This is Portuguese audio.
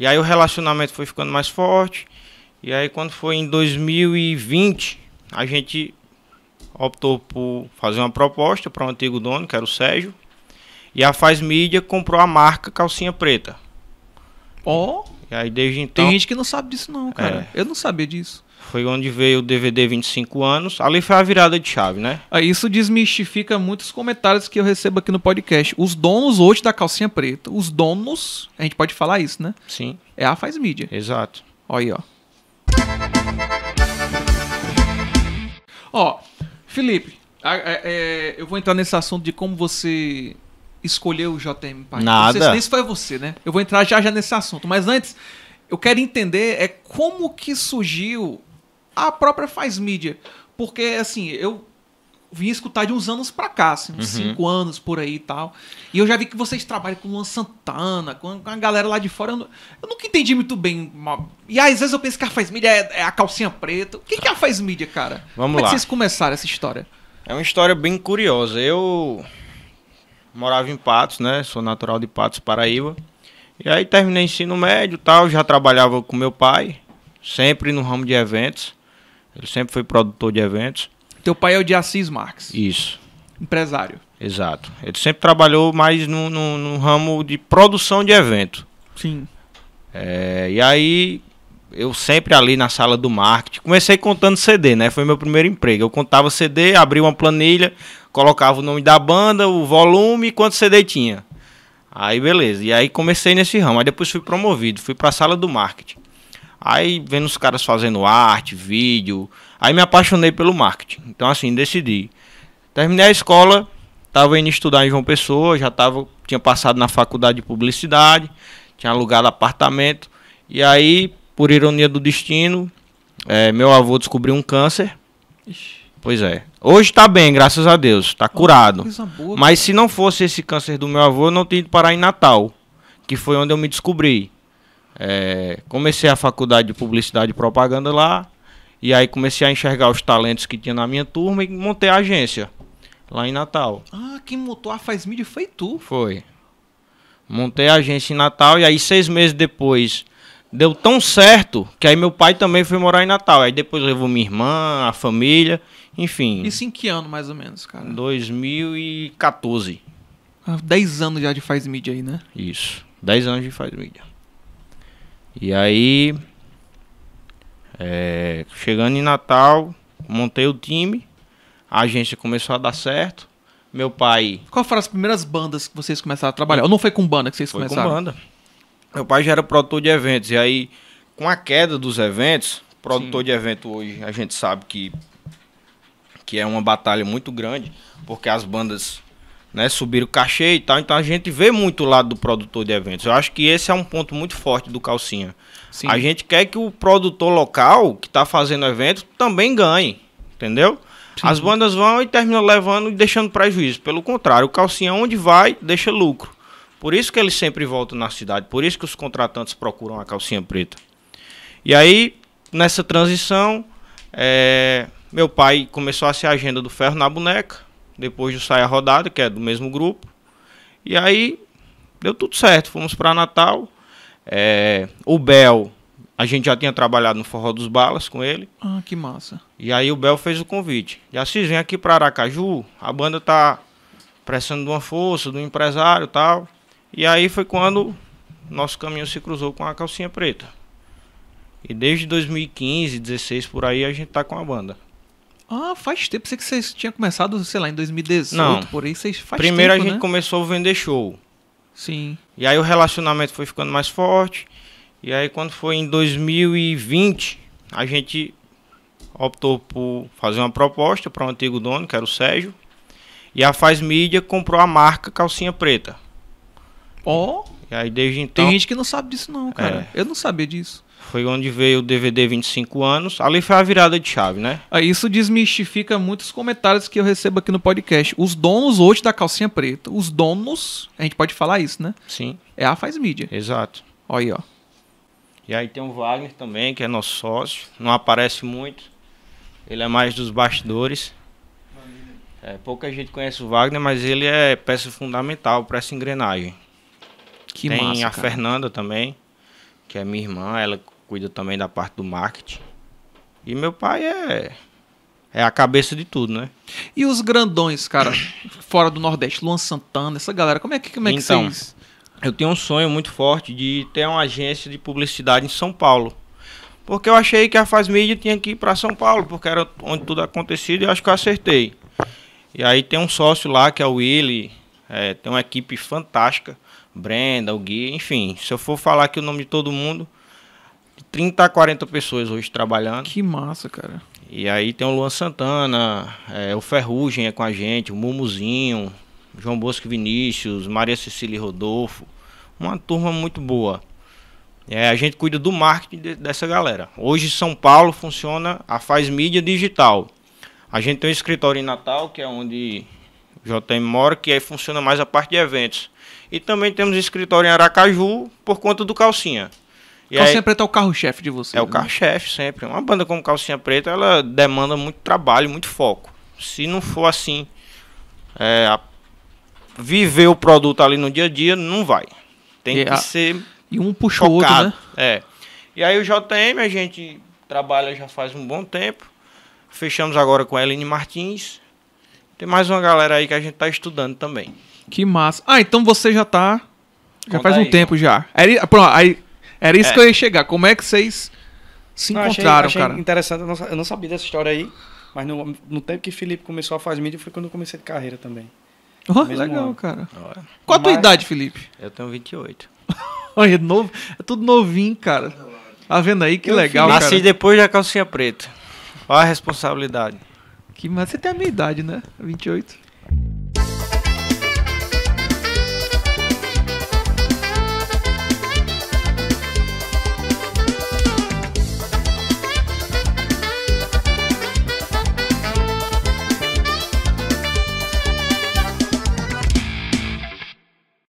E aí o relacionamento foi ficando mais forte. E aí quando foi em 2020, a gente optou por fazer uma proposta para o um antigo dono, que era o Sérgio. E a Faz Mídia comprou a marca Calcinha Preta. Ó. Oh. E aí desde então. Tem gente que não sabe disso não, cara. É. Eu não sabia disso. Foi onde veio o DVD 25 anos. Ali foi a virada de chave, né? É, isso desmistifica muitos comentários que eu recebo aqui no podcast. Os donos hoje da calcinha preta, os donos, a gente pode falar isso, né? Sim. É a Faz Mídia. Exato. Olha aí, ó. Ó, Felipe, a, a, é, a, é, eu vou entrar nesse assunto de como você escolheu o JM Paixão. Nada. Não sei se isso foi você, né? Eu vou entrar já já nesse assunto. Mas antes, eu quero entender é como que surgiu a própria Faz Mídia. Porque, assim, eu vim escutar de uns anos pra cá, assim, uns uhum. cinco anos por aí e tal. E eu já vi que vocês trabalham com Luan Santana, com a galera lá de fora. Eu, não, eu nunca entendi muito bem. E aí, às vezes eu penso que a Faz Mídia é, é a calcinha preta. O que, que é a Faz Mídia, cara? Vamos Como lá. Como é que vocês começaram essa história? É uma história bem curiosa. Eu morava em Patos, né? Sou natural de Patos, Paraíba. E aí terminei ensino médio tal, já trabalhava com meu pai, sempre no ramo de eventos. Ele sempre foi produtor de eventos. Teu pai é o de Assis Marques. Isso. Empresário. Exato. Ele sempre trabalhou mais no, no, no ramo de produção de evento. Sim. É, e aí, eu sempre ali na sala do marketing, comecei contando CD, né? Foi meu primeiro emprego. Eu contava CD, abria uma planilha, colocava o nome da banda, o volume e quanto CD tinha. Aí beleza. E aí comecei nesse ramo. Aí depois fui promovido, fui para a sala do marketing. Aí vendo os caras fazendo arte, vídeo, aí me apaixonei pelo marketing. Então assim, decidi. Terminei a escola, estava indo estudar em João Pessoa, já tava, tinha passado na faculdade de publicidade, tinha alugado apartamento. E aí, por ironia do destino, é, meu avô descobriu um câncer. Pois é. Hoje tá bem, graças a Deus. Tá curado. Mas se não fosse esse câncer do meu avô, eu não teria ido parar em Natal, que foi onde eu me descobri. É, comecei a faculdade de publicidade e propaganda lá. E aí comecei a enxergar os talentos que tinha na minha turma e montei a agência lá em Natal. Ah, quem montou a Faz Mídia foi tu. Foi. Montei a agência em Natal e aí seis meses depois deu tão certo que aí meu pai também foi morar em Natal. Aí depois levou minha irmã, a família, enfim. Isso em que ano mais ou menos, cara? 2014. Ah, dez anos já de Faz Mídia aí, né? Isso. dez anos de Faz Mídia. E aí, é, chegando em Natal, montei o time, a agência começou a dar certo. Meu pai. Qual foram as primeiras bandas que vocês começaram a trabalhar? Ou não foi com banda que vocês foi começaram? Com banda. Meu pai já era produtor de eventos. E aí, com a queda dos eventos, produtor Sim. de evento hoje, a gente sabe que, que é uma batalha muito grande, porque as bandas né, subir o cachê e tal. Então a gente vê muito o lado do produtor de eventos. Eu acho que esse é um ponto muito forte do Calcinha. Sim. A gente quer que o produtor local que está fazendo evento também ganhe, entendeu? Sim. As bandas vão e terminam levando e deixando prejuízo. Pelo contrário, o Calcinha onde vai deixa lucro. Por isso que ele sempre volta na cidade, por isso que os contratantes procuram a calcinha preta. E aí, nessa transição, é, meu pai começou a ser agenda do ferro na boneca depois de sair a rodada, que é do mesmo grupo. E aí deu tudo certo, fomos para Natal. É, o Bel, a gente já tinha trabalhado no Forró dos Balas com ele. Ah, que massa. E aí o Bel fez o convite. Já se vem aqui para Aracaju, a banda tá prestando uma força, do um empresário tal. E aí foi quando nosso caminho se cruzou com a calcinha preta. E desde 2015, 16 por aí a gente tá com a banda. Ah, faz tempo. Sei que vocês tinham começado, sei lá, em 2018, Não. por aí. Vocês faz Primeiro tempo, a gente né? começou a vender show. Sim. E aí o relacionamento foi ficando mais forte. E aí quando foi em 2020, a gente optou por fazer uma proposta para o um antigo dono, que era o Sérgio. E a Faz Mídia comprou a marca Calcinha Preta. Ó. Oh aí desde então. Tem gente que não sabe disso, não, cara. É. Eu não sabia disso. Foi onde veio o DVD 25 anos. Ali foi a virada de chave, né? Ah, isso desmistifica muitos comentários que eu recebo aqui no podcast. Os donos hoje da calcinha preta, os donos, a gente pode falar isso, né? Sim. É a Faz Mídia. Exato. Olha aí, ó. E aí tem o Wagner também, que é nosso sócio. Não aparece muito. Ele é mais dos bastidores. É, pouca gente conhece o Wagner, mas ele é peça fundamental para essa engrenagem. Que Tem massa, a cara. Fernanda também, que é minha irmã, ela cuida também da parte do marketing. E meu pai é é a cabeça de tudo, né? E os grandões, cara, fora do Nordeste, Luan Santana, essa galera, como é que como é que então, vocês... Eu tenho um sonho muito forte de ter uma agência de publicidade em São Paulo. Porque eu achei que a Faz Mídia tinha que ir para São Paulo, porque era onde tudo acontecia e acho que eu acertei. E aí tem um sócio lá, que é o Willy, é, tem uma equipe fantástica. Brenda, o Gui, enfim. Se eu for falar aqui o nome de todo mundo, 30 a 40 pessoas hoje trabalhando. Que massa, cara. E aí tem o Luan Santana, é, o Ferrugem é com a gente, o Mumuzinho, João Bosco Vinícius, Maria Cecília Rodolfo. Uma turma muito boa. É, a gente cuida do marketing de, dessa galera. Hoje São Paulo funciona a Faz Mídia Digital. A gente tem um escritório em Natal, que é onde JM Mora, que aí funciona mais a parte de eventos. E também temos escritório em Aracaju por conta do Calcinha. E Calcinha aí, Preta é o carro-chefe de você. É né? o carro-chefe sempre. Uma banda como Calcinha Preta, ela demanda muito trabalho, muito foco. Se não for assim, é, a, viver o produto ali no dia a dia, não vai. Tem e que a, ser. E um puxa o outro, né? É. E aí o JM a gente trabalha já faz um bom tempo. Fechamos agora com a Eline Martins. Tem mais uma galera aí que a gente tá estudando também. Que massa. Ah, então você já tá. Já Conta faz um aí, tempo mano. já. Era, pronto, aí, era isso é. que eu ia chegar. Como é que vocês se não, encontraram, achei, achei cara? Interessante, eu não, eu não, sabia dessa história aí. Mas no, no tempo que Felipe começou a fazer mídia foi quando eu comecei de carreira também. Oh, legal, ano. cara. Olha. Qual a tua mas... idade, Felipe? Eu tenho 28. Olha, é, novo, é tudo novinho, cara. Tá vendo aí? Que eu legal, Nasci cara. Nasci depois da calcinha preta. Olha a responsabilidade. Que, mas você tem a minha idade, né? 28.